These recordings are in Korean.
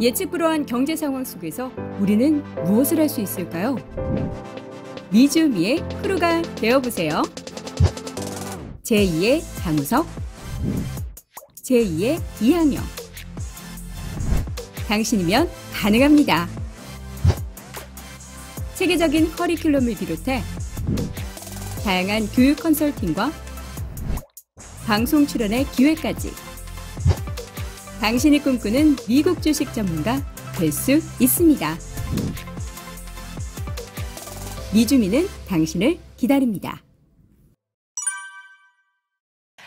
예측 불허한 경제 상황 속에서 우리는 무엇을 할 수 있을까요? 미즈미의 크루가 되어보세요. 제2의 장우석, 제2의 이항영. 당신이면 가능합니다. 체계적인 커리큘럼을 비롯해 다양한 교육 컨설팅과 방송 출연의 기회까지 당신이 꿈꾸는 미국 주식 전문가 될 수 있습니다. 미주미는 당신을 기다립니다.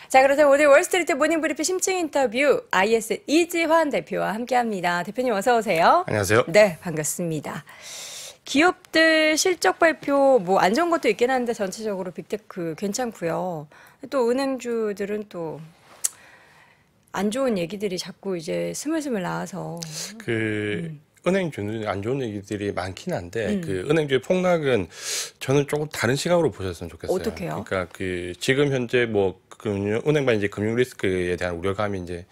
자, 그래서 오늘 월스트리트 모닝 브리프 심층 인터뷰 IS 이지환 대표와 함께합니다. 대표님 어서 오세요. 안녕하세요. 네, 반갑습니다. 기업들 실적 발표 뭐 안좋 것도 있긴 한데 전체적으로 빅테크 괜찮고요. 또 은행주들은 또안 좋은 얘기들이 자꾸 이제 스물스물 나와서 그 음. 은행주는 안 좋은 얘기들이 많긴 한데 음. 그 은행주의 폭락은 저는 조금 다른 시각으로 보셨으면 좋겠어요. 어떻게요? 그러니까 그 지금 현재 뭐 금융 은행반 이제 금융 리스크에 대한 우려감이 이제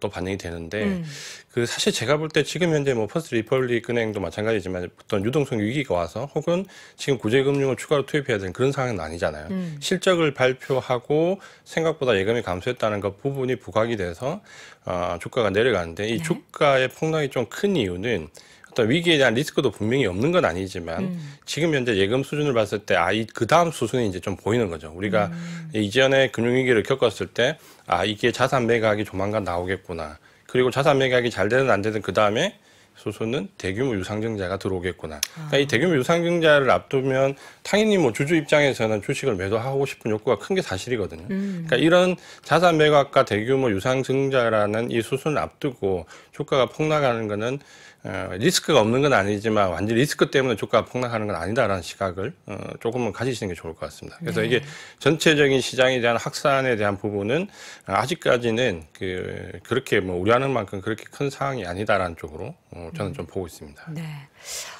또 반영이 되는데 음. 그 사실 제가 볼 때 지금 현재 뭐 퍼스트 리퍼블릭 은행도 마찬가지지만 어떤 유동성 위기가 와서 혹은 지금 구제금융을 추가로 투입해야 되는 그런 상황은 아니잖아요. 음. 실적을 발표하고 생각보다 예금이 감소했다는 것 부분이 부각이 돼서 아, 주가가 내려가는데 이 네. 주가의 폭락이 좀 큰 이유는 어떤 위기에 대한 리스크도 분명히 없는 건 아니지만 음. 지금 현재 예금 수준을 봤을 때 아 이 그 다음 수순이 이제 좀 보이는 거죠. 우리가 음. 이전에 금융위기를 겪었을 때 아 이게 자산 매각이 조만간 나오겠구나. 그리고 자산 매각이 잘 되든 안 되든 그 다음에 소수는 대규모 유상증자가 들어오겠구나. 그러니까 아. 이 대규모 유상증자를 앞두면 당연히 뭐 주주 입장에서는 주식을 매도하고 싶은 욕구가 큰 게 사실이거든요. 음. 그러니까 이런 자산 매각과 대규모 유상증자라는 이 수순을 앞두고 주가가 폭락하는 것은 어, 리스크가 없는 건 아니지만 완전 리스크 때문에 주가가 폭락하는 건 아니다라는 시각을 어, 조금은 가지시는 게 좋을 것 같습니다. 그래서 네. 이게 전체적인 시장에 대한 확산에 대한 부분은 아직까지는 그 그렇게 뭐 우려하는 만큼 그렇게 큰 상황이 아니다라는 쪽으로 어, 저는 음. 좀 보고 있습니다. 네.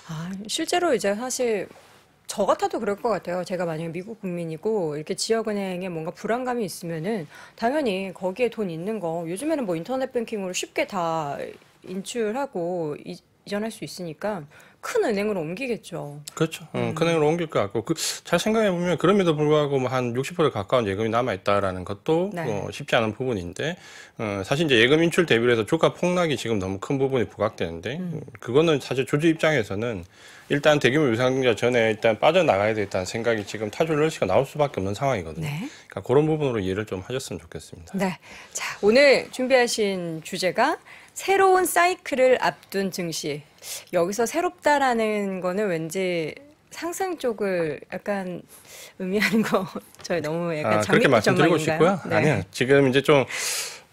아, 실제로 이제 사실 저 같아도 그럴 것 같아요. 제가 만약에 미국 국민이고 이렇게 지역은행에 뭔가 불안감이 있으면은 당연히 거기에 돈 있는 거 요즘에는 뭐 인터넷 뱅킹으로 쉽게 다 인출하고 이, 이전할 수 있으니까 큰 은행으로 옮기겠죠. 그렇죠. 음, 음. 큰 은행으로 옮길 것 같고 그, 잘 생각해 보면 그럼에도 불구하고 뭐한60% 가까운 예금이 남아 있다라는 것도 네. 어, 쉽지 않은 부분인데 어, 사실 이제 예금 인출 대비로 해서 주가 폭락이 지금 너무 큰 부분이 부각되는데 음. 음 그거는 사실 주주 입장에서는 일단 대규모 유상증자 전에 일단 빠져나가야 되겠다는 생각이 지금 타조 러시가 나올 수밖에 없는 상황이거든요. 네. 그러니까 그런 부분으로 이해를 좀 하셨으면 좋겠습니다. 네. 자, 오늘 준비하신 주제가 새로운 사이클을 앞둔 증시. 여기서 새롭다라는 거는 왠지 상승 쪽을 약간 의미하는 거 저희 너무 약간 아, 그렇게 말씀드리고 싶고요. 네. 아니요, 지금 이제 좀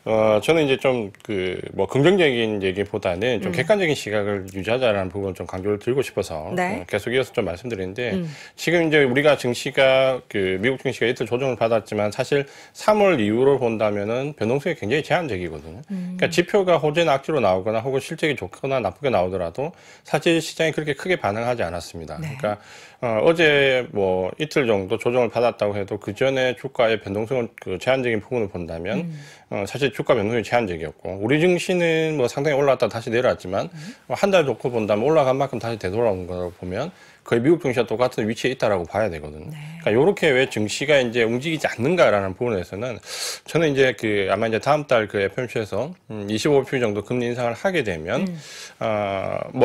어, 저는 이제 좀 그 뭐 긍정적인 얘기보다는 좀 음. 객관적인 시각을 유지하자라는 부분을 좀 강조를 드리고 싶어서 어, 네. 어, 계속 이어서 좀 말씀드리는데 음. 지금 이제 우리가 증시가 그 미국 증시가 이틀 조정을 받았지만 사실 3월 이후로 본다면은 변동성이 굉장히 제한적이거든요. 음. 그러니까 지표가 호재나 악재로 나오거나 혹은 실적이 좋거나 나쁘게 나오더라도 사실 시장이 그렇게 크게 반응하지 않았습니다. 네. 그러니까 아, 어, 제뭐 이틀 정도 조정을 받았다고 해도 그 전에 주가의 변동성을 그 제한적인 부분을 본다면 음. 어, 사실 주가 변동이 제한적이었고 우리 증시는 뭐 상당히 올라왔다 다시 내려왔지만 음. 뭐 어, 한달 놓고 본다면 올라간 만큼 다시 되돌아온 거걸 보면 거의 미국 증시와 똑같은 위치에 있다라고 봐야 되거든요. 네. 그러니까 이렇게 왜 증시가 이제 움직이지 않는가라는 부분에서는 저는 이제 그 아마 이제 다음 달 그 FOMC에서 음 25표 정도 금리 인상을 하게 되면 음. 어뭐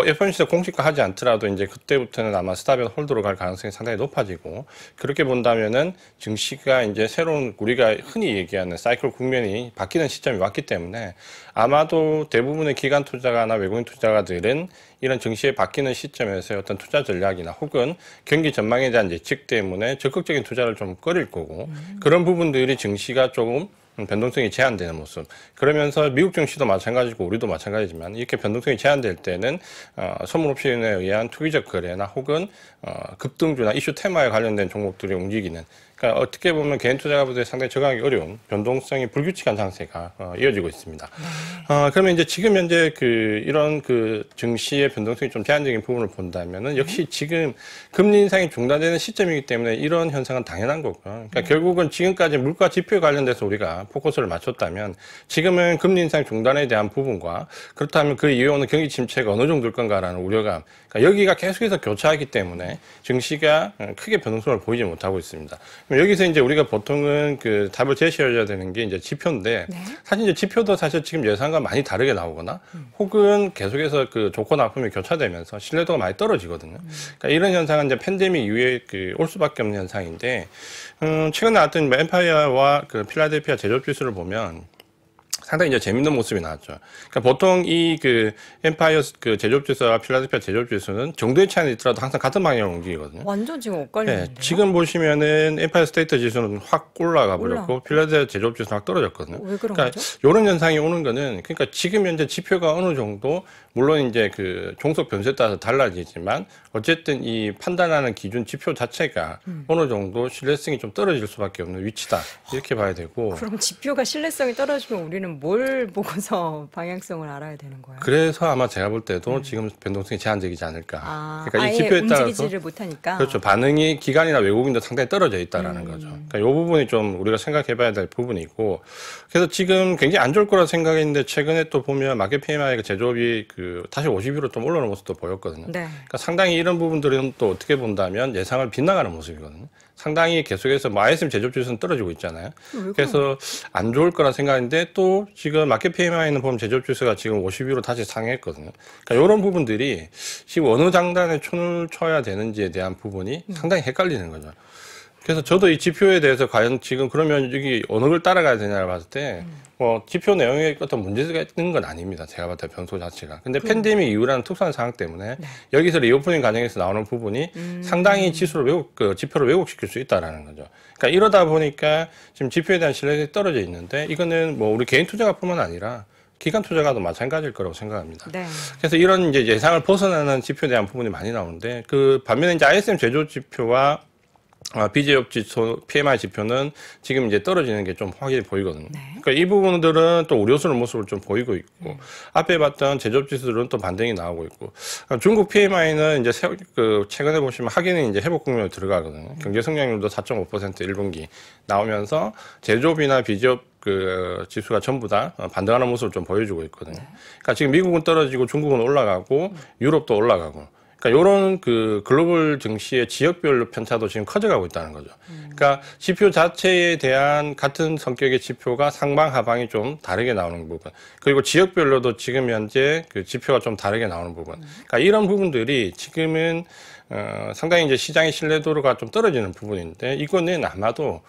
아, FOMC에서 공식화하지 않더라도 이제 그때부터는 아마 스탑앤 홀드로 갈 가능성이 상당히 높아지고 그렇게 본다면은 증시가 이제 새로운 우리가 흔히 얘기하는 사이클 국면이 바뀌는 시점이 왔기 때문에 아마도 대부분의 기관 투자가나 외국인 투자가들은 이런 증시에 바뀌는 시점에서 어떤 투자 전략이나 혹은 경기 전망에 대한 예측 때문에 적극적인 투자를 좀 꺼릴 거고 음. 그런 부분들이 증시가 조금 변동성이 제한되는 모습. 그러면서 미국 증시도 마찬가지고 우리도 마찬가지지만 이렇게 변동성이 제한될 때는 어, 선물 옵션에 의한 투기적 거래나 혹은 어, 급등주나 이슈 테마에 관련된 종목들이 움직이는 그러니까 어떻게 보면 개인 투자자분들이 상당히 적응하기 어려운 변동성이 불규칙한 상세가 어, 이어지고 있습니다. 네. 어, 그러면 이제 지금 현재 그 이런 그 증시의 변동성이 좀 제한적인 부분을 본다면은 역시 네. 지금 금리 인상이 중단되는 시점이기 때문에 이런 현상은 당연한 거고요. 그러니까 네. 결국은 지금까지 물가 지표에 관련돼서 우리가 포커스를 맞췄다면 지금은 금리 인상 중단에 대한 부분과 그렇다면 그 이후에 오는 경기 침체가 어느 정도일 건가라는 우려감. 그러니까 여기가 계속해서 교차하기 때문에 증시가 어, 크게 변동성을 보이지 못하고 있습니다. 뭐 여기서 이제 우리가 보통은 그 답을 제시해야 되는 게 이제 지표인데 네? 사실 이제 지표도 사실 지금 예상과 많이 다르게 나오거나 음. 혹은 계속해서 그 좋고 나쁨이 교차되면서 신뢰도가 많이 떨어지거든요. 음. 그러니까 이런 현상은 이제 팬데믹 이후에 그 올 수밖에 없는 현상인데 음, 최근 에 나왔던 엠파이어와 그 필라델피아 제조업 지수를 보면 상당히 이제 재밌는 모습이 나왔죠. 그러니까 보통 이 그 엠파이어 그 제조업지수와 필라델피아 제조업지수는 정도의 차이는 있더라도 항상 같은 방향으로 움직이거든요. 완전 지금 엇갈리네. 네, 지금 보시면은 엠파이어 스테이트 지수는 확 올라가 버렸고 올라. 필라델피아 제조업지수는 확 떨어졌거든요. 왜 그런 그러니까 거죠? 이런 현상이 오는 거는 그러니까 지금 현재 지표가 어느 정도 물론 이제 그 종속 변수에 따라서 달라지지만 어쨌든 이 판단하는 기준 지표 자체가 음. 어느 정도 신뢰성이 좀 떨어질 수밖에 없는 위치다 이렇게 봐야 되고. 그럼 지표가 신뢰성이 떨어지면 우리는 뭘 보고서 방향성을 알아야 되는 거예요? 그래서 아마 제가 볼 때도 네. 지금 변동성이 제한적이지 않을까. 아, 그러니까 이 지표에 따라서 그렇죠. 반응이 기간이나 외국인도 상당히 떨어져 있다라는 음. 거죠. 그러니까 이 부분이 좀 우리가 생각해봐야 될 부분이고 그래서 지금 굉장히 안 좋을 거라 생각했는데 최근에 또 보면 마켓 PMI가 제조업이 그 다시 50위로 좀 올라오는 모습도 보였거든요. 네. 그러니까 상당히 이런 부분들은 또 어떻게 본다면 예상을 빗나가는 모습이거든요. 상당히 계속해서 마이스 제조업 주수는 떨어지고 있잖아요. 그래서 안 좋을 거라 생각인데 또 지금 마켓 PMI는 보면 제조업 주수가 지금 52로 다시 상했거든요. 그러니까 이런 부분들이 지금 어느 장단에 촌을 쳐야 되는지에 대한 부분이 음. 상당히 헷갈리는 거죠. 그래서 저도 이 지표에 대해서 과연 지금 그러면 여기 어느 걸 따라가야 되냐를 봤을 때, 음. 뭐, 지표 내용에 어떤 문제가 있는 건 아닙니다. 제가 봤을 때 변소 자체가. 근데 그럼. 팬데믹 이후라는 특수한 상황 때문에 네. 여기서 리오프닝 과정에서 나오는 부분이 음. 상당히 지수를 왜곡, 그 지표를 왜곡시킬 수 있다라는 거죠. 그러니까 이러다 보니까 지금 지표에 대한 신뢰성이 떨어져 있는데 이거는 뭐 우리 개인 투자가뿐만 아니라 기간 투자가도 마찬가지일 거라고 생각합니다. 네. 그래서 이런 이제 예상을 벗어나는 지표에 대한 부분이 많이 나오는데 그 반면에 이제 ISM 제조 지표와 아, 비제역 지수, PMI 지표는 지금 이제 떨어지는 게 좀 확연히 보이거든요. 네. 그러니까 이 부분들은 또 우려스러운 모습을 좀 보이고 있고, 음. 앞에 봤던 제조업 지수들은 또 반등이 나오고 있고, 그 중국 PMI는 이제 세, 그 최근에 보시면 하기는 이제 회복 국면으로 들어가거든요. 음. 경제 성장률도 4.5% 1분기 나오면서 제조업이나 비제업 그 지수가 전부 다 반등하는 모습을 좀 보여주고 있거든요. 네. 그러니까 지금 미국은 떨어지고 중국은 올라가고 음. 유럽도 올라가고 그러니까 이런 그 글로벌 증시의 지역별로 편차도 지금 커져가고 있다는 거죠. 음. 그러니까 지표 자체에 대한 같은 성격의 지표가 상방 하방이 좀 다르게 나오는 부분, 그리고 지역별로도 지금 현재 그 지표가 좀 다르게 나오는 부분. 음. 그러니까 이런 부분들이 지금은 어, 상당히 이제 시장의 신뢰도가 좀 떨어지는 부분인데 이거는 아마도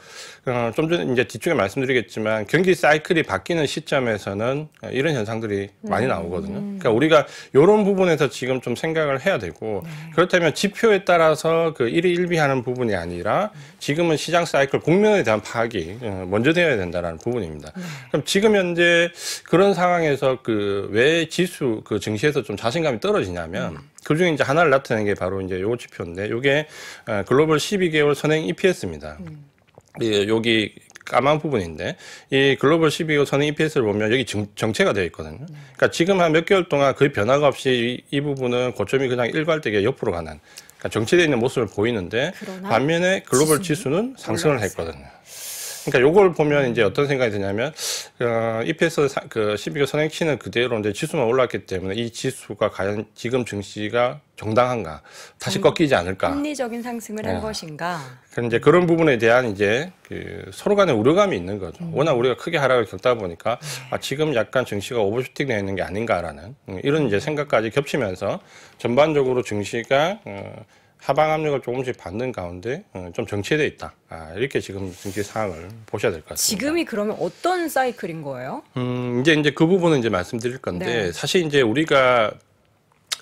어, 좀 전에 이제 뒤쪽에 말씀드리겠지만 경기 사이클이 바뀌는 시점에서는 이런 현상들이 음. 많이 나오거든요. 그러니까 우리가 이런 부분에서 지금 좀 생각을 해야 되고 네. 그렇다면 지표에 따라서 그 일희일비하는 부분이 아니라 지금은 시장 사이클 국면에 대한 파악이 어, 먼저 되어야 된다라는 부분입니다. 네. 그럼 지금 현재 그런 상황에서 그 왜 지수 그 증시에서 좀 자신감이 떨어지냐면 음. 그 중에 이제 하나를 나타낸 게 바로 이제 요 지표인데 요게 아, 글로벌 12개월 선행 EPS입니다. 음. 여기 예, 까만 부분인데 이 글로벌 1 2월 선행 EPS를 보면 여기 정, 체가 되어 있거든요. 음. 그러니까 지금 한 몇 개월 동안 거의 변화가 없이 이, 이 부분은 고점이 그냥 일괄되게 옆으로 가는 그러니까 정체되어 있는 모습을 보이는데 반면에 글로벌 지수는 상승을 올라갔어요. 했거든요. 그러니까 요걸 보면 이제 어떤 생각이 드냐면 어, EPS 사, 그 12개 선행치는 그대로 이제 지수만 올랐기 때문에 이 지수가 과연 지금 증시가 정당한가 다시 음, 꺾이지 않을까 합리적인 상승을 네. 한 어. 것인가 그런 이제 그런 부분에 대한 이제 그 서로 간의 우려감이 있는 거죠 음. 워낙 우리가 크게 하락을 겪다 보니까 네. 아 지금 약간 증시가 오버슈팅 되어 있는 게 아닌가라는 음, 이런 이제 생각까지 겹치면서 전반적으로 증시가 어, 하방 압력을 조금씩 받는 가운데 어, 좀 정체돼 있다. 아, 이렇게 지금 증시 상황을 보셔야 될 것 같습니다. 지금이 그러면 어떤 사이클인 거예요? 음, 이제 이제 그 부분은 이제 말씀드릴 건데 네. 사실 이제 우리가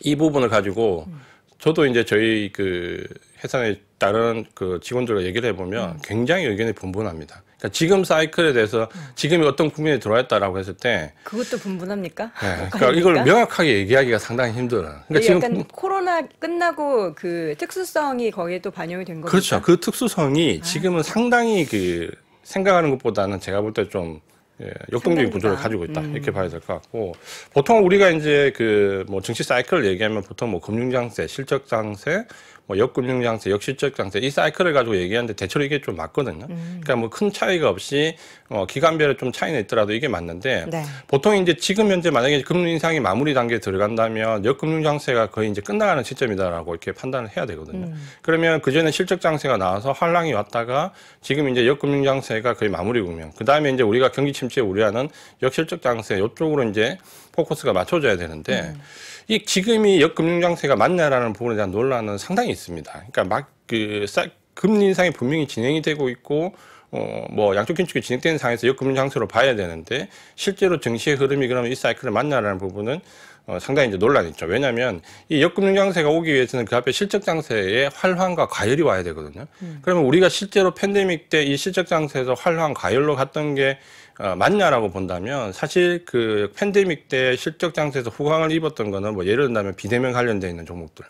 이 부분을 가지고 음. 저도 이제 저희 그회사에 다른 그 직원들과 얘기를 해보면 음. 굉장히 의견이 분분합니다. 그러니까 지금 사이클에 대해서 지금이 어떤 국민이 들어왔다라고 했을 때 그것도 분분합니까? 네, 그러니까 이걸 명확하게 얘기하기가 상당히 힘들어 그러니까 지금 약간 코로나 끝나고 그 특수성이 거기에 또 반영이 된 거죠. 그렇죠. 그 특수성이 아. 지금은 아. 상당히 그 생각하는 것보다는 제가 볼 때좀 예, 역동적인 구조를 가지고 있다 음. 이렇게 봐야 될 것 같고 보통 우리가 이제 그 뭐 증시 사이클 얘기하면 보통 뭐 금융장세, 실적장세, 뭐 역금융 장세, 역실적 장세 이 사이클을 가지고 얘기하는데 대체로 이게 좀 맞거든요. 음. 그러니까 뭐 큰 차이가 없이 어, 기간별에 좀 차이는 있더라도 이게 맞는데 네. 보통 이제 지금 현재 만약에 금리 인상이 마무리 단계에 들어간다면 역금융 장세가 거의 이제 끝나가는 시점이다라고 이렇게 판단을 해야 되거든요. 음. 그러면 그전에 실적 장세가 나와서 환랑이 왔다가 지금 이제 역금융 장세가 거의 마무리 국면. 그다음에 이제 우리가 경기 침체 우려하는 역실적 장세 요쪽으로 이제 포커스가 맞춰져야 되는데 음. 이 지금이 역금융 장세가 맞냐라는 부분에 대한 논란은 상당히 있습니다. 그러니까 막그 금리 인상이 분명히 진행이 되고 있고 어, 뭐 양적 긴축이 진행되는 상황에서 역금융 장세로 봐야 되는데 실제로 증시의 흐름이 그러면 이 사이클을 맞냐라는 부분은 어, 상당히 이제 논란이 있죠. 왜냐하면 이 역금융 장세가 오기 위해서는 그 앞에 실적 장세에 활황과 과열이 와야 되거든요. 음. 그러면 우리가 실제로 팬데믹 때 이 실적 장세에서 활황 과열로 갔던 게 어, 맞냐라고 본다면 사실 그 팬데믹 때 실적 장세에서 후광을 입었던 거는 뭐 예를 들면 비대면 관련돼 있는 종목들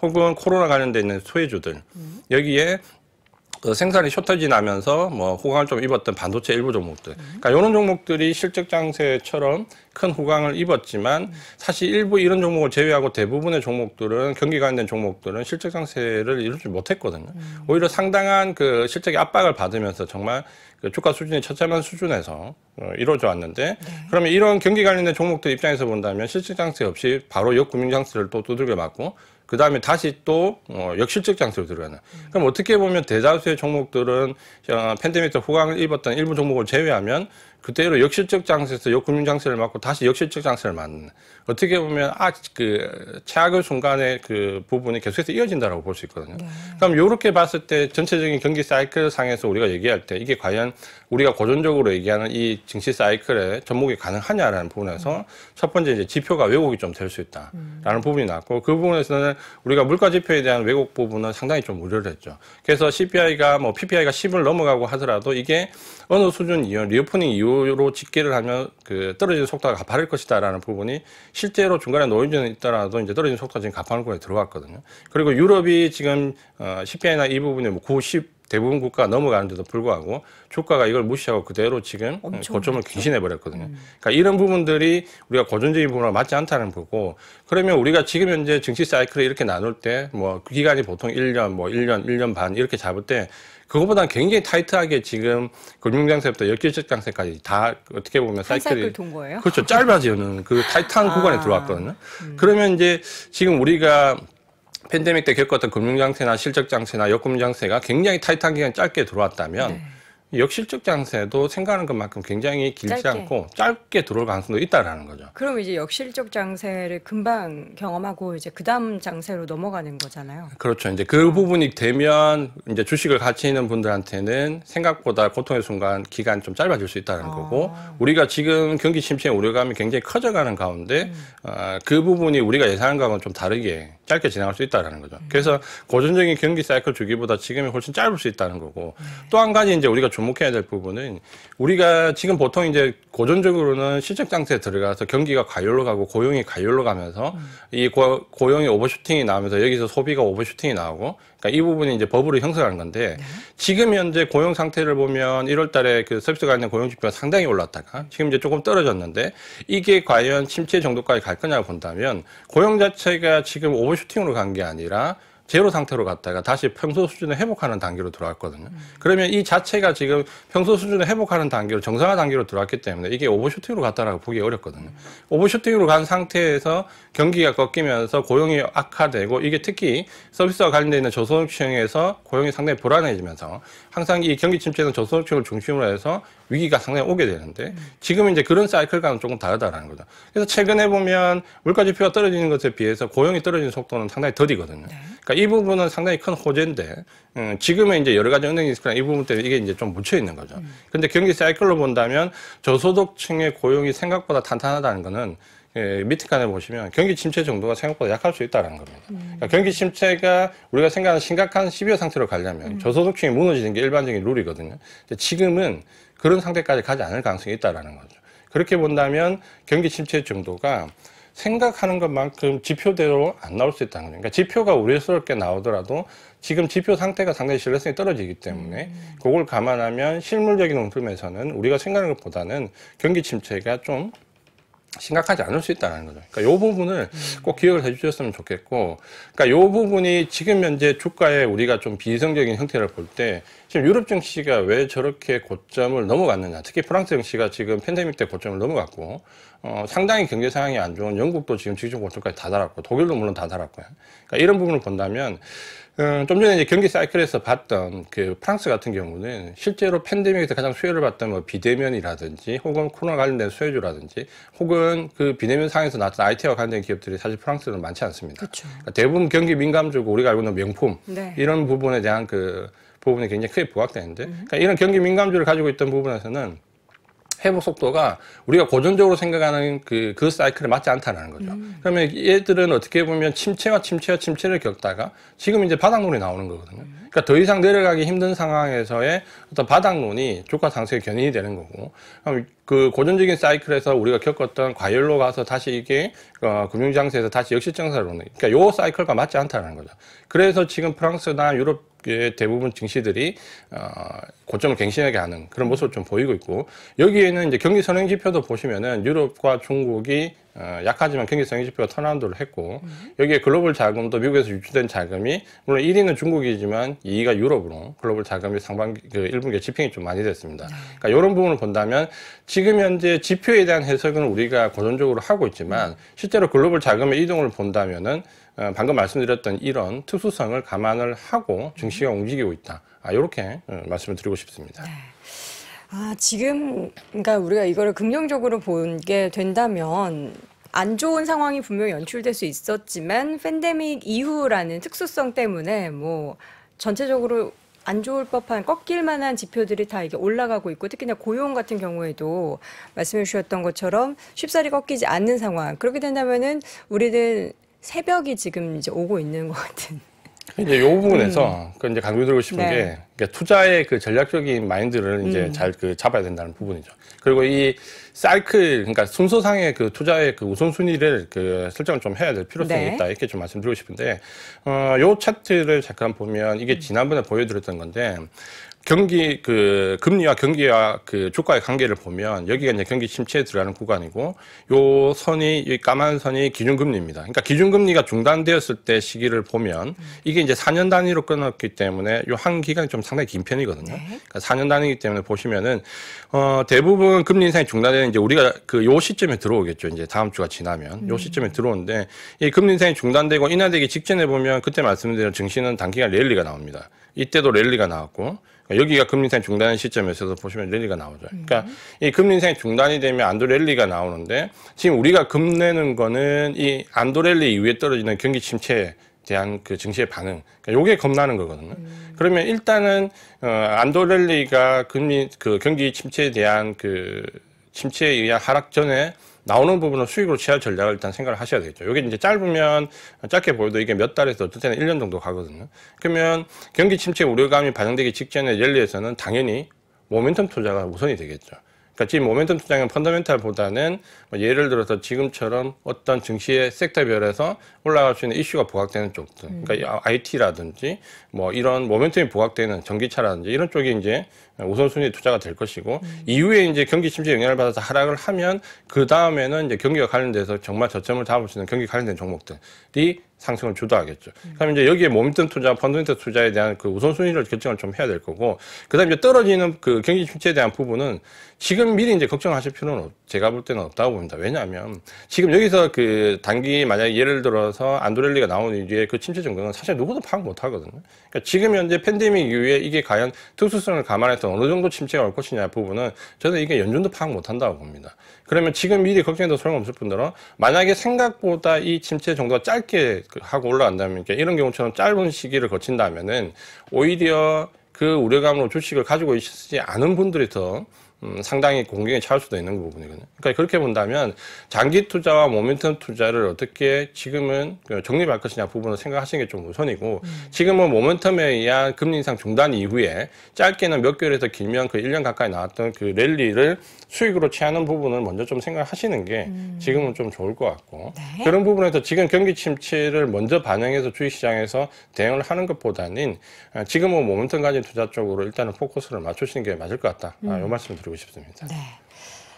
혹은 코로나 관련돼 있는 소외주들 음. 여기에 그 생산이 쇼터지 나면서 뭐후광을좀 입었던 반도체 일부 종목들. 음. 그러니까 이런 종목들이 실적 장세처럼 큰후광을 입었지만 음. 사실 일부 이런 종목을 제외하고 대부분의 종목들은 경기 관련된 종목들은 실적 장세를 이루지 못했거든요. 오히려 상당한 그 실적의 압박을 받으면서 정말 그 주가 수준이 처참한 수준에서 어, 이루어져 왔는데 네. 그러면 이런 경기 관련된 종목들 입장에서 본다면 실질 장세 없이 바로 역금융 장세를 또 두들겨 맞고 그 다음에 다시 또 어, 역실적 장세로 들어가는. 그럼 어떻게 보면 대다수의 종목들은 어, 팬데믹 때 호강을 입었던 일부 종목을 제외하면 그대로 역실적 장세에서 역금융 장세를 맞고 다시 역실적 장세를 맞는. 어떻게 보면 아그 최악의 순간의 그 부분이 계속해서 이어진다라고 볼 수 있거든요. 네. 그럼 이렇게 봤을 때 전체적인 경기 사이클 상에서 우리가 얘기할 때 이게 과연 우리가 고전적으로 얘기하는 이 증시 사이클에 접목이 가능하냐라는 부분에서 음. 첫 번째 이제 지표가 왜곡이 좀 될 수 있다라는 음. 부분이 나왔고그 부분에서는 우리가 물가 지표에 대한 왜곡 부분은 상당히 좀 우려를 했죠. 그래서 CPI가 뭐 PPI가 10을 넘어가고 하더라도 이게 어느 수준 이후 리오프닝 이후로 집계를 하면 그 떨어지는 속도가 가파를 것이다라는 부분이 실제로 중간에 노인즈는 있더라도 이제 떨어지는 속도가 지금 가파른 거에 들어갔거든요. 그리고 유럽이 지금 어, CPI나 이부분에뭐 90, 대부분 국가 가 넘어가는데도 불구하고 주가가 이걸 무시하고 그대로 지금 고점을 귀신해 그렇죠. 버렸거든요. 음. 그러니까 이런 부분들이 우리가 고전적인 부분과 맞지 않다는 거고 그러면 우리가 지금 현재 증시 사이클을 이렇게 나눌 때 뭐 기간이 보통 1년 뭐 1년 1년 반 이렇게 잡을 때그것보다는 굉장히 타이트하게 지금 금융장세부터 역질적장세까지 다 어떻게 보면 사이클이 사이클 그렇죠 짧아지는 그 타이트한 아. 구간에 들어왔거든요. 음. 그러면 이제 지금 우리가 팬데믹 때 겪었던 금융장세나 실적장세나 역금융장세가 굉장히 타이트한 기간 짧게 들어왔다면 네. 역실적 장세도 생각하는 것만큼 굉장히 길지 짧게. 않고 짧게 들어올 가능성도 있다라는 거죠. 그럼 이제 역실적 장세를 금방 경험하고 이제 그다음 장세로 넘어가는 거잖아요. 그렇죠. 이제 그 음. 부분이 되면 이제 주식을 가치 있는 분들한테는 생각보다 고통의 순간 기간 좀 짧아질 수 있다는 어. 거고 우리가 지금 경기 침체의 우려감이 굉장히 커져가는 가운데 음. 어, 그 부분이 우리가 예상한 것과는 좀 다르게 짧게 진행할 수 있다라는 거죠. 음. 그래서 고전적인 경기 사이클 주기보다 지금이 훨씬 짧을 수 있다는 거고 네. 음. 또한 가지 이제 우리가 주목해야 될 부분은 우리가 지금 보통 이제 고전적으로는 실적장세에 들어가서 경기가 과열로 가고 고용이 과열로 가면서 음. 이 고, 고용이 오버슈팅이 나오면서 여기서 소비가 오버슈팅이 나오고 그러니까 이 부분이 이제 버블을 형성하는 건데 네. 지금 현재 고용 상태를 보면 1월 달에 그 서비스 관련 고용 지표가 상당히 올랐다가 지금 이제 조금 떨어졌는데 이게 과연 침체 정도까지 갈 거냐고 본다면 고용 자체가 지금 오버슈팅으로 간 게 아니라 제로 상태로 갔다가 다시 평소 수준을 회복하는 단계로 들어왔거든요. 음. 그러면 이 자체가 지금 평소 수준을 회복하는 단계로 정상화 단계로 들어왔기 때문에 이게 오버슈팅으로 갔다라고 보기 어렵거든요. 음. 오버슈팅으로 간 상태에서 경기가 꺾이면서 고용이 악화되고 이게 특히 서비스와 관련되어 있는 저소득층에서 고용이 상당히 불안해지면서 항상 이 경기 침체는 저소득층을 중심으로 해서 위기가 상당히 오게 되는데 음. 지금 이제 그런 사이클과는 조금 다르다라는 거죠. 그래서 최근에 보면 물가 지표가 떨어지는 것에 비해서 고용이 떨어지는 속도는 상당히 더디거든요. 네. 그러니까 이이 부분은 상당히 큰 호재인데 음, 지금의 이제 여러 가지 은행 리스크랑 이 부분 때문에 이게 이제 좀 묻혀 있는 거죠. 음. 근데 경기 사이클로 본다면 저소득층의 고용이 생각보다 탄탄하다는 거는 예, 밑에 칸에 보시면 경기 침체 정도가 생각보다 약할 수 있다는 겁니다. 음. 그러니까 경기 침체가 우리가 생각하는 심각한 시비어 상태로 가려면 음. 저소득층이 무너지는 게 일반적인 룰이거든요. 근데 지금은 그런 상태까지 가지 않을 가능성이 있다는 거죠. 그렇게 본다면 경기 침체 정도가 생각하는 것만큼 지표대로 안 나올 수 있다는 거죠. 그러니까 지표가 우려스럽게 나오더라도 지금 지표 상태가 상당히 신뢰성이 떨어지기 때문에 음. 그걸 감안하면 실물적인 움직임에서는 우리가 생각하는 것보다는 경기 침체가 좀 심각하지 않을 수 있다는 거죠. 그러니까 이 부분을 음. 꼭 기억을 해주셨으면 좋겠고, 그러니까 이 부분이 지금 현재 주가에 우리가 좀 비이성적인 형태를 볼때 지금 유럽 증시가 왜 저렇게 고점을 넘어갔느냐. 특히 프랑스 증시가 지금 팬데믹 때 고점을 넘어갔고, 어, 상당히 경제 상황이 안 좋은 영국도 지금 지전 고점까지 다 달았고, 독일도 물론 다 달았고요. 그러니까 이런 부분을 본다면, 음, 좀 전에 이제 경기 사이클에서 봤던 그 프랑스 같은 경우는 실제로 팬데믹에서 가장 수혜를 봤던 뭐 비대면이라든지 혹은 코로나 관련된 수혜주라든지 혹은 그 비대면 상에서 나왔던 IT와 관련된 기업들이 사실 프랑스는 많지 않습니다. 그렇죠. 그러니까 대부분 경기 민감주고 우리가 알고 있는 명품 네. 이런 부분에 대한 그 부분이 굉장히 크게 부각되는데 음. 그러니까 이런 경기 민감주를 가지고 있던 부분에서는 회복 속도가 우리가 고전적으로 생각하는 그, 그 사이클에 맞지 않다는 거죠. 음. 그러면 얘들은 어떻게 보면 침체와 침체와 침체를 겪다가 지금 이제 바닥물이 나오는 거거든요. 음. 그러니까 더 이상 내려가기 힘든 상황에서의 어떤 바닥론이 주가 상승의 견인이 되는 거고 그 고전적인 사이클에서 우리가 겪었던 과열로 가서 다시 이게 어, 금융장세에서 다시 역실정사로 오는 그러니까 요 사이클과 맞지 않다는 거죠. 그래서 지금 프랑스나 유럽 대부분 증시들이 어, 고점을 갱신하게 하는 그런 모습을 좀 보이고 있고 여기에는 이제 경기 선행 지표도 보시면은 유럽과 중국이 어, 약하지만 경기성의 지표가 턴라운드를 했고 여기에 글로벌 자금도 미국에서 유출된 자금이 물론 1위는 중국이지만 2위가 유럽으로 글로벌 자금이 상반기 그 1분기에 집행이 좀 많이 됐습니다. 네. 그러니까 이런 부분을 본다면 지금 현재 지표에 대한 해석은 우리가 고전적으로 하고 있지만 네. 실제로 글로벌 자금의 이동을 본다면은 어, 방금 말씀드렸던 이런 특수성을 감안을 하고 네. 증시가 움직이고 있다. 아, 이렇게 어, 말씀을 드리고 싶습니다. 네. 아, 지금, 그러니까 우리가 이거를 긍정적으로 본 게 된다면, 안 좋은 상황이 분명히 연출될 수 있었지만, 팬데믹 이후라는 특수성 때문에, 뭐, 전체적으로 안 좋을 법한 꺾일 만한 지표들이 다 이게 올라가고 있고 특히나 고용 같은 경우에도 말씀해 주셨던 것처럼 쉽사리 꺾이지 않는 상황 그렇게 된다면은 우리는 새벽이 지금 이제 오고 있는 것 같은 이제 요 부분에서 음. 그 이제 강조드리고 싶은 네. 게 투자의 그 전략적인 마인드를 이제 음. 잘그 잡아야 된다는 부분이죠. 그리고 이 사이클 그러니까 순서상의 그 투자의 그 우선순위를 그 설정을 좀 해야 될 필요성이 네. 있다 이렇게 좀 말씀드리고 싶은데 어요 차트를 잠깐 보면 이게 음. 지난번에 보여드렸던 건데 경기 그 금리와 경기와 그 주가의 관계를 보면 여기가 이제 경기 침체에 들어가는 구간이고 요 선이 이 까만 선이 기준금리입니다. 그러니까 기준금리가 중단되었을 때 시기를 보면 음. 이게 이제 4년 단위로 끊었기 때문에 요 한 기간이 좀 상당히 긴 편이거든요. 네. 그러니까 4년 단위이기 때문에 보시면은 어 대부분 금리 인상이 중단되는 이제 우리가 그 요 시점에 들어오겠죠. 이제 다음 주가 지나면 요 음. 시점에 들어오는데 이 금리 인상이 중단되고 인하되기 직전에 보면 그때 말씀드린 증시는 단기간 랠리가 나옵니다. 이때도 랠리가 나왔고 그러니까 여기가 금리 인상 중단 시점에서 보시면 랠리가 나오죠. 음. 그러니까 음. 이 금리 인상이 중단이 되면 안도 랠리가 나오는데 지금 우리가 금내는 거는 이 안도 랠리 이후에 떨어지는 경기 침체에 대한 그 증시의 반응. 그러니까 요게 겁나는 거거든요. 음. 그러면 일단은 어 안도 랠리가 금리 그 경기 침체에 대한 그 침체에 의한 하락 전에 나오는 부분을 수익으로 취할 전략을 일단 생각을 하셔야 되겠죠. 이게 이제 짧으면 짧게 보여도 이게 몇 달에서 어쨌든는 1년 정도 가거든요. 그러면 경기 침체 우려감이 반영되기 직전에 랠리에서는 당연히 모멘텀 투자가 우선이 되겠죠. 그러니까 지금 모멘텀 투자는 펀더멘탈보다는 뭐 예를 들어서 지금처럼 어떤 증시의 섹터별에서 올라갈 수 있는 이슈가 부각되는 쪽들, 그러니까 IT라든지 음. 아, 뭐 이런 모멘텀이 부각되는 전기차라든지 이런 쪽이 이제 우선순위 투자가 될 것이고 음. 이후에 이제 경기 침체 영향을 받아서 하락을 하면 그 다음에는 이제 경기가 관련돼서 정말 저점을 잡을 수 있는 경기 관련된 종목들이 상승을 주도하겠죠. 음. 그럼 이제 여기에 모멘텀 투자, 펀드멘트 투자에 대한 그 우선순위를 결정을 좀 해야 될 거고, 그 다음에 떨어지는 그 경기 침체에 대한 부분은 지금 미리 이제 걱정하실 필요는 제가 볼 때는 없다고 봅니다. 왜냐하면 지금 여기서 그 단기 만약에 예를 들어서 안도렐리가 나온 이후에 그 침체 증거는 사실 누구도 파악 못 하거든요. 그러니까 지금 현재 팬데믹 이후에 이게 과연 특수성을 감안해서 하여튼 어느 정도 침체가 올 것이냐 부분은 저는 이게 연준도 파악 못한다고 봅니다. 그러면 지금 미리 걱정해도 소용없을 뿐더러 만약에 생각보다 이 침체 정도가 짧게 그 하고 올라간다면 이런 경우처럼 짧은 시기를 거친다면은 오히려 그 우려감으로 주식을 가지고 있지 않은 분들이 더 음, 상당히 공격에 처할 수도 있는 그 부분이거든요. 그러니까 그렇게 본다면 장기 투자와 모멘텀 투자를 어떻게 지금은 그 정립할 것이냐 부분을 생각하시는 게 좀 우선이고 음. 지금은 모멘텀에 의한 금리 인상 중단 이후에 짧게는 몇 개월에서 길면 그 1년 가까이 나왔던 그 랠리를 수익으로 취하는 부분을 먼저 좀 생각하시는 게 음. 지금은 좀 좋을 것 같고 네. 그런 부분에서 지금 경기 침체를 먼저 반영해서 주식시장에서 대응을 하는 것보다는 아, 지금은 모멘텀 가진 투자 쪽으로 일단은 포커스를 맞추시는 게 맞을 것 같다. 아, 음. 아, 이 말씀 드리고 말씀드리고 싶습니다. 네.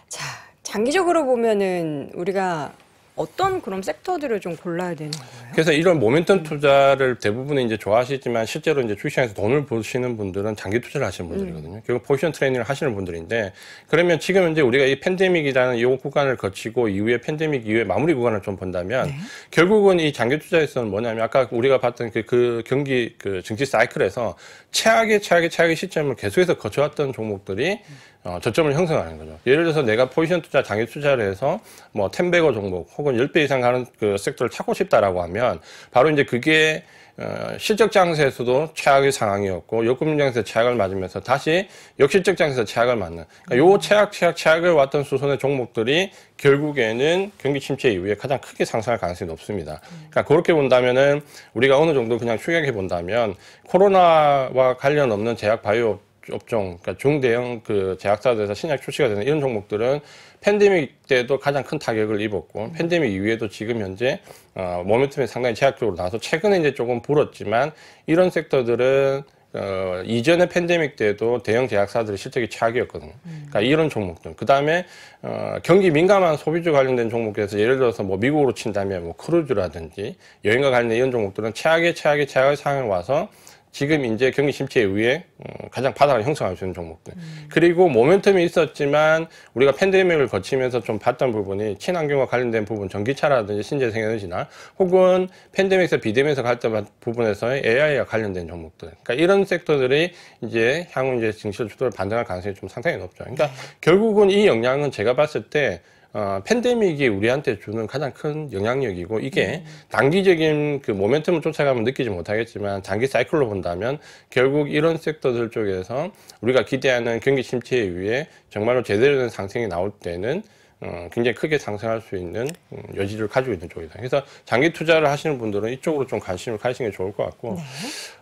자, 장기적으로 보면은 우리가 어떤 그런 섹터들을 좀 골라야 되는 거예요? 그래서 이런 모멘텀 투자를 대부분 이제 좋아하시지만 실제로 이제 주식시장에서 돈을 버시는 분들은 장기 투자를 하시는 분들이거든요. 음. 결국 포지션 트레이닝을 하시는 분들인데 그러면 지금 이제 우리가 이 팬데믹이라는 이 구간을 거치고 이후에 팬데믹 이후에 마무리 구간을 좀 본다면 네. 결국은 이 장기 투자에서는 뭐냐면 아까 우리가 봤던 그, 그 경기 그 증시 사이클에서 최악의 최악의 최악의 시점을 계속해서 거쳐왔던 종목들이 음. 어, 저점을 형성하는 거죠. 예를 들어서 내가 포지션 투자, 장기 투자를 해서 뭐 텐베거 종목 혹은 10배 이상 가는 그 섹터를 찾고 싶다라고 하면 바로 이제 그게 어, 실적 장세에서도 최악의 상황이었고 역금 장세 최악을 맞으면서 다시 역실적 장세에서 최악을 맞는 그러니까 요 최악 최악 최악을 왔던 수선의 종목들이 결국에는 경기 침체 이후에 가장 크게 상승할 가능성이 높습니다. 그러니까 그렇게 본다면은 우리가 어느 정도 그냥 추격해 본다면 코로나와 관련 없는 제약 바이오 업종, 그러니까 중대형 그 제약사들에서 신약 출시가 되는 이런 종목들은 팬데믹 때도 가장 큰 타격을 입었고 음. 팬데믹 이후에도 지금 현재 어, 모멘텀이 상당히 제약적으로 나와서 최근에 이제 조금 불었지만 이런 섹터들은 어, 이전에 팬데믹 때도 대형 제약사들의 실적이 최악이었거든요. 음. 그러니까 이런 종목들. 그 다음에, 어, 경기 민감한 소비주 관련된 종목에서 예를 들어서 뭐 미국으로 친다면 뭐 크루즈라든지 여행과 관련된 이런 종목들은 최악의 최악의 최악의 상황에 와서 지금 이제 경기 심체에 의해 어, 가장 바닥을 형성할 수 있는 종목들. 음. 그리고 모멘텀이 있었지만 우리가 팬데믹을 거치면서 좀 봤던 부분이 친환경과 관련된 부분, 전기차라든지 신재생에너지나 혹은 팬데믹에서 비대면에서 갈 때 부분에서의 AI와 관련된 종목들. 그러니까 이런 섹터들이 이제 향후 이제 증시를 주도를 반등할 가능성이 좀 상당히 높죠. 그러니까 네. 결국은 이역량은 제가 봤을 때 어, 팬데믹이 우리한테 주는 가장 큰 영향력이고 이게 음. 단기적인 그 모멘텀을 쫓아가면 느끼지 못하겠지만 단기 사이클로 본다면 결국 이런 섹터들 쪽에서 우리가 기대하는 경기 침체에 의해 정말로 제대로 된 상승이 나올 때는 어, 굉장히 크게 상승할 수 있는 음, 여지를 가지고 있는 쪽이다. 그래서 장기 투자를 하시는 분들은 이쪽으로 좀 관심을 가시는 게 좋을 것 같고 네.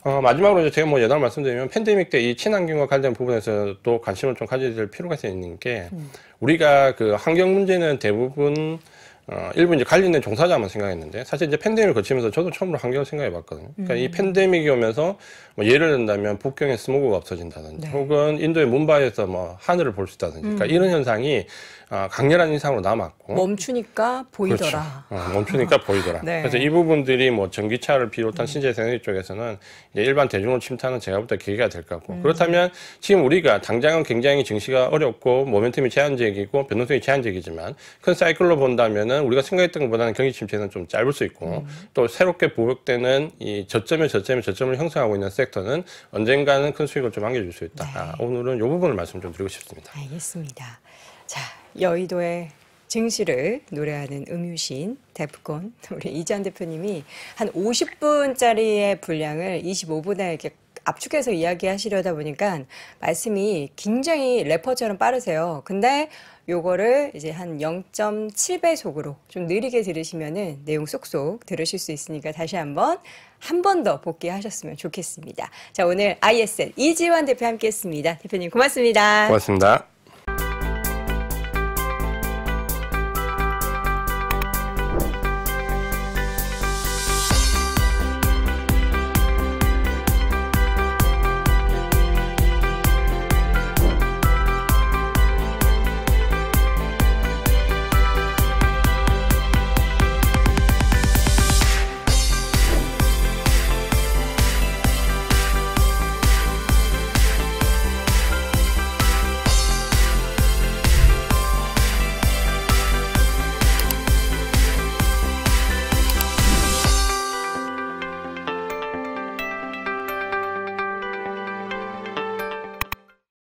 어, 마지막으로 이제 제가 뭐 여담 말씀드리면 팬데믹 때 이 친환경과 관련된 부분에서도 관심을 좀 가져야 될 필요가 있는 게 음. 우리가 그 환경 문제는 대부분 어, 일부 이제 관련된 종사자만 생각했는데 사실 이제 팬데믹을 거치면서 저도 처음으로 환경을 생각해 봤거든요. 그러니까 음. 이 팬데믹이 오면서 뭐 예를 든다면 북경에 스모그가 없어진다든지 네. 혹은 인도의 문바이에서 뭐 하늘을 볼 수 있다든지 그러니까 음. 그러니까 이런 현상이 아, 강렬한 인상으로 남았고 멈추니까 보이더라. 그렇죠. 어, 멈추니까 보이더라. 네. 그래서 이 부분들이 뭐 전기차를 비롯한 신재생 에 쪽에서는 일반 대중을 침투하는 제가 볼때 계기가 될 것 같고 음. 그렇다면 지금 우리가 당장은 굉장히 증시가 어렵고 모멘텀이 제한적이고 변동성이 제한적이지만 큰 사이클로 본다면은 우리가 생각했던 것보다는 경기 침체는 좀 짧을 수 있고 음. 또 새롭게 보역되는 이 저점에 저점에 저점을 형성하고 있는 섹터는 언젠가는 큰 수익을 좀 안겨줄 수 있다. 네. 아, 오늘은 이 부분을 말씀 좀 드리고 싶습니다. 알겠습니다. 자, 여의도의 증시를 노래하는 음유신, 데프콘 우리 이지한 대표님이 한 50분짜리의 분량을 25분에 이렇게 압축해서 이야기하시려다 보니까 말씀이 굉장히 래퍼처럼 빠르세요. 근데 요거를 이제 한 0.7배속으로 좀 느리게 들으시면은 내용 쏙쏙 들으실 수 있으니까 다시 한번 한 번 더 복귀하셨으면 좋겠습니다. 자, 오늘 ISN 이지환 대표 함께 했습니다. 대표님 고맙습니다. 고맙습니다.